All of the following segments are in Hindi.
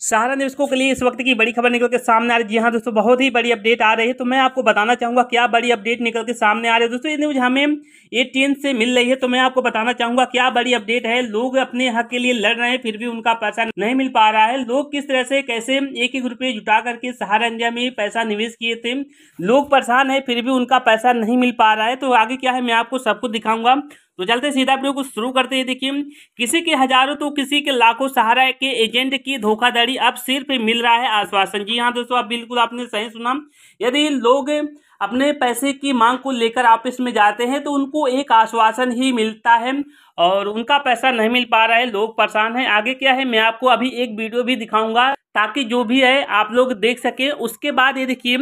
सहारा न्यूज़ को के लिए इस वक्त की बड़ी खबर निकल के सामने आ रही है जी हाँ दोस्तों बहुत ही बड़ी अपडेट आ रही है तो मैं आपको बताना चाहूँगा क्या बड़ी अपडेट निकल के सामने आ रही है दोस्तों ये न्यूज़ हमें एटीएन से मिल रही है तो मैं आपको बताना चाहूँगा क्या बड़ी अपडेट है लोग अपने हक के लिए लड़ रहे हैं फिर भी उनका पैसा नहीं मिल पा रहा है लोग किस तरह से कैसे एक एक रुपये जुटा करके सहारा इंडिया में पैसा निवेश किए थे लोग परेशान है फिर भी उनका पैसा नहीं मिल पा रहा है तो आगे क्या है मैं आपको सब कुछ दिखाऊंगा तो चलते सीधा वीडियो को शुरू करते हैं देखिए किसी के हजारों तो किसी के लाखों सहारा के एजेंट की धोखाधड़ी अब सिर मिल रहा है आश्वासन जी हाँ दोस्तों आप बिल्कुल आपने सही सुना यदि लोग अपने पैसे की मांग को लेकर ऑफिस में जाते हैं तो उनको एक आश्वासन ही मिलता है और उनका पैसा नहीं मिल पा रहा है लोग परेशान हैं आगे क्या है मैं आपको अभी एक वीडियो भी दिखाऊंगा ताकि जो भी है आप लोग देख सकें उसके बाद ये देखिए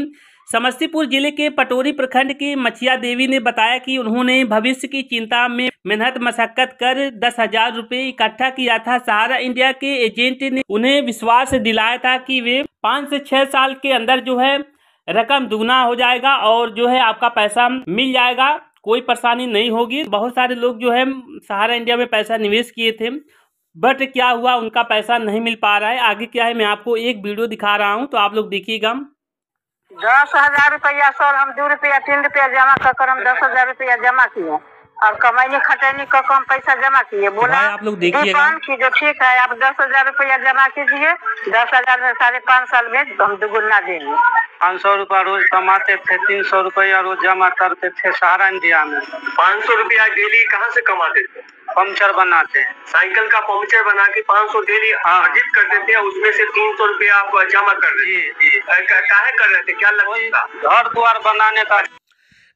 समस्तीपुर जिले के पटोरी प्रखंड की मछिया देवी ने बताया कि उन्होंने भविष्य की चिंता में मेहनत मशक्कत कर दस हजार रूपए इकट्ठा किया था सहारा इंडिया के एजेंट ने उन्हें विश्वास दिलाया था कि वे पाँच से छह साल के अंदर जो है रकम दुगना हो जाएगा और जो है आपका पैसा मिल जाएगा कोई परेशानी नहीं होगी बहुत सारे लोग जो है सहारा इंडिया में पैसा निवेश किए थे बट क्या हुआ उनका पैसा नहीं मिल पा रहा है आगे क्या है मैं आपको एक वीडियो दिखा रहा हूँ तो आप लोग देखिएगा दस हजार रुपया सर हम दो रुपया तीन रुपया जमा कर, कर हम दस हजार रुपया जमा किए और कमैनी खटैनी कर कम पैसा जमा किए बोला आप लोग दुकान की जो ठीक है आप दस हजार रुपया जमा कीजिए दस हजार में साढ़े पाँच साल में हम दुगुना देंगे पाँच सौ रूपया रोज कमाते थे तीन सौ रुपया रोज जमा करते थे सहारा इंडिया में पाँच सौ रूपया डेली कहाँ से कमाते थे पंक्चर बनाते साइकिल का पंचर बना के पाँच सौ डेली हाँ। अर्जित करते थे उसमें से तीन सौ रूपया आप जमा कर रहे कर रहे थे क्या लगता घर द्वार बनाने का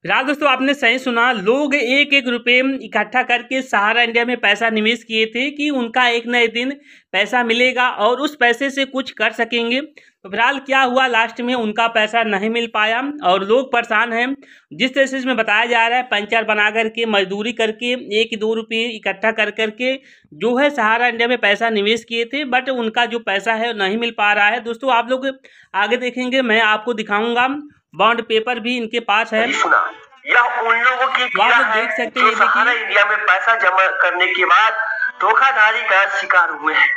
राज दोस्तों आपने सही सुना लोग एक एक रुपये इकट्ठा करके सहारा इंडिया में पैसा निवेश किए थे कि उनका एक नए दिन पैसा मिलेगा और उस पैसे से कुछ कर सकेंगे तो फिलहाल क्या हुआ लास्ट में उनका पैसा नहीं मिल पाया और लोग परेशान हैं जिस तरह से इसमें बताया जा रहा है पंचर बना करके मजदूरी करके एक दो रुपये इकट्ठा कर करके जो है सहारा इंडिया में पैसा निवेश किए थे बट उनका जो पैसा है नहीं मिल पा रहा है दोस्तों आप लोग आगे देखेंगे मैं आपको दिखाऊँगा बॉन्ड पेपर भी इनके पास है यह उन लोगों की तो पीड़ा है देख सकते जो सहारा इंडिया में पैसा जमा करने के बाद धोखाधड़ी का शिकार हुए हैं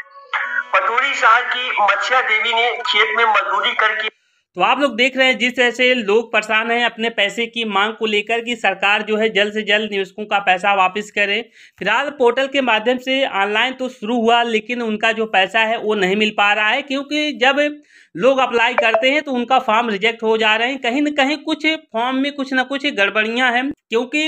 पटोरी शहर की मछिया देवी ने खेत में मजदूरी करके तो आप लोग देख रहे हैं जिस तरह से लोग परेशान हैं अपने पैसे की मांग को लेकर कि सरकार जो है जल्द से जल्द निवेशकों का पैसा वापस करे फिलहाल पोर्टल के माध्यम से ऑनलाइन तो शुरू हुआ लेकिन उनका जो पैसा है वो नहीं मिल पा रहा है क्योंकि जब लोग अप्लाई करते हैं तो उनका फॉर्म रिजेक्ट हो जा रहे हैं कहीं ना कहीं कुछ फॉर्म में कुछ ना कुछ गड़बड़ियाँ हैं क्योंकि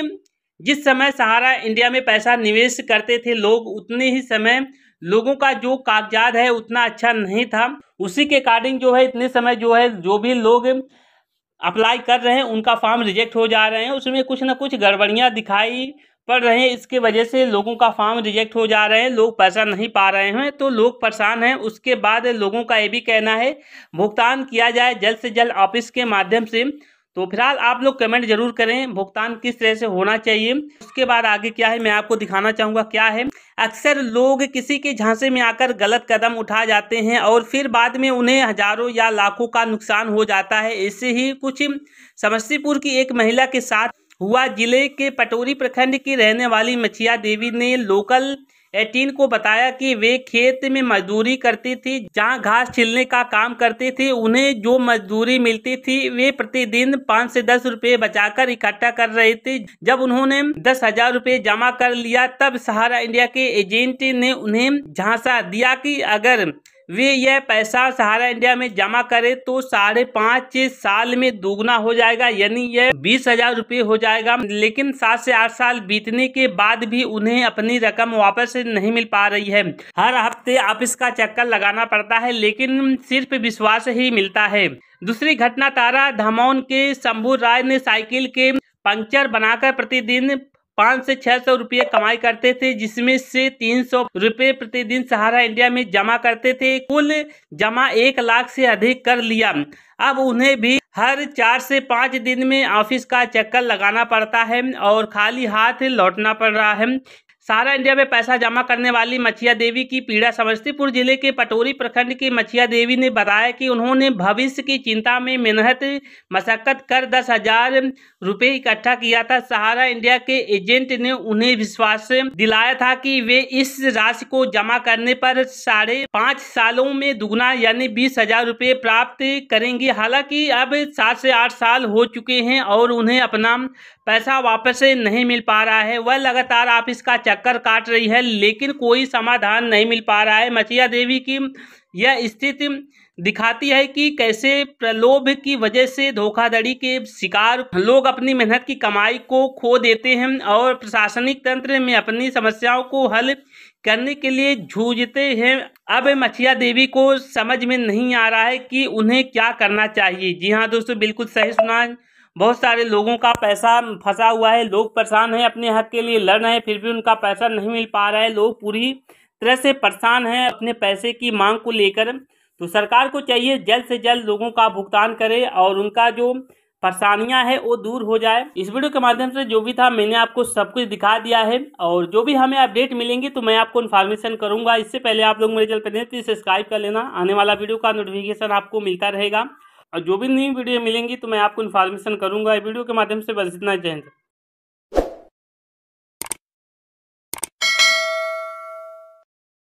जिस समय सहारा इंडिया में पैसा निवेश करते थे लोग उतने ही समय लोगों का जो कागजात है उतना अच्छा नहीं था उसी के अकॉर्डिंग जो है इतने समय जो है जो भी लोग अप्लाई कर रहे हैं उनका फॉर्म रिजेक्ट हो जा रहे हैं उसमें कुछ ना कुछ गड़बड़ियाँ दिखाई पड़ रहे हैं इसके वजह से लोगों का फॉर्म रिजेक्ट हो जा रहे हैं लोग पैसा नहीं पा रहे हैं तो लोग परेशान हैं उसके बाद लोगों का ये भी कहना है भुगतान किया जाए जल्द से जल्द ऑफिस के माध्यम से तो फिलहाल आप लोग कमेंट जरूर करें भुगतान किस तरह से होना चाहिए उसके बाद आगे क्या है मैं आपको दिखाना चाहूँगा क्या है अक्सर लोग किसी के झांसे में आकर गलत कदम उठा जाते हैं और फिर बाद में उन्हें हजारों या लाखों का नुकसान हो जाता है ऐसे ही कुछ समस्तीपुर की एक महिला के साथ हुआ जिले के पटोरी प्रखंड की रहने वाली मछिया देवी ने लोकल एटीन को बताया कि वे खेत में मजदूरी करती थी जहां घास छिलने का काम करती थी उन्हें जो मजदूरी मिलती थी वे प्रतिदिन पाँच से दस रुपए बचाकर इकट्ठा कर रहे थे जब उन्होंने दस हजार रूपए जमा कर लिया तब सहारा इंडिया के एजेंट ने उन्हें झांसा दिया कि अगर वे यह पैसा सहारा इंडिया में जमा करे तो साढ़े पाँच साल में दोगुना हो जाएगा यानी यह बीस हजार रुपये हो जाएगा लेकिन सात से आठ साल बीतने के बाद भी उन्हें अपनी रकम वापस नहीं मिल पा रही है हर हफ्ते आप इसका चक्कर लगाना पड़ता है लेकिन सिर्फ विश्वास ही मिलता है दूसरी घटना तारा धमौन के शंभू राय ने साइकिल के पंक्चर बनाकर प्रतिदिन पाँच से छह सौ रुपये कमाई करते थे जिसमें से तीन सौ रुपये प्रतिदिन सहारा इंडिया में जमा करते थे कुल जमा एक लाख से अधिक कर लिया अब उन्हें भी हर चार से पाँच दिन में ऑफिस का चक्कर लगाना पड़ता है और खाली हाथ लौटना पड़ रहा है सारा इंडिया में पैसा जमा करने वाली मछिया देवी की पीड़ा समस्तीपुर जिले के पटोरी प्रखंड की मछिया देवी ने बताया कि उन्होंने भविष्य की चिंता में मेहनत मशक्कत कर दस हजार रुपये इकट्ठा किया था सहारा इंडिया के एजेंट ने उन्हें विश्वास दिलाया था कि वे इस राशि को जमा करने पर साढ़े पाँच सालों में दुगना यानी बीस हजार रुपये प्राप्त करेंगे हालांकि अब सात से आठ साल हो चुके हैं और उन्हें अपना पैसा वापस नहीं मिल पा रहा है वह लगातार आप इसका चक्कर काट रही है लेकिन कोई समाधान नहीं मिल पा रहा है मचिया देवी की यह स्थिति दिखाती है कि कैसे प्रलोभ की वजह से धोखाधड़ी के शिकार लोग अपनी मेहनत की कमाई को खो देते हैं और प्रशासनिक तंत्र में अपनी समस्याओं को हल करने के लिए जूझते हैं अब मछिया देवी को समझ में नहीं आ रहा है कि उन्हें क्या करना चाहिए जी हाँ दोस्तों बिल्कुल सही सुना बहुत सारे लोगों का पैसा फंसा हुआ है लोग परेशान हैं अपने हक के लिए लड़ रहे हैं फिर भी उनका पैसा नहीं मिल पा रहा है लोग पूरी तरह से परेशान हैं अपने पैसे की मांग को लेकर तो सरकार को चाहिए जल्द से जल्द लोगों का भुगतान करे और उनका जो परेशानियां हैं वो दूर हो जाए इस वीडियो के माध्यम से जो भी था मैंने आपको सब कुछ दिखा दिया है और जो भी हमें अपडेट मिलेंगे तो मैं आपको इन्फॉर्मेशन करूंगा इससे पहले आप लोग मेरे चैनल पर तो सब्सक्राइब कर लेना आने वाला वीडियो का नोटिफिकेशन आपको मिलता रहेगा और जो भी नई वीडियो मिलेंगी तो मैं आपको इन्फॉर्मेशन करूँगा वीडियो के माध्यम से बस इतना ही हिंद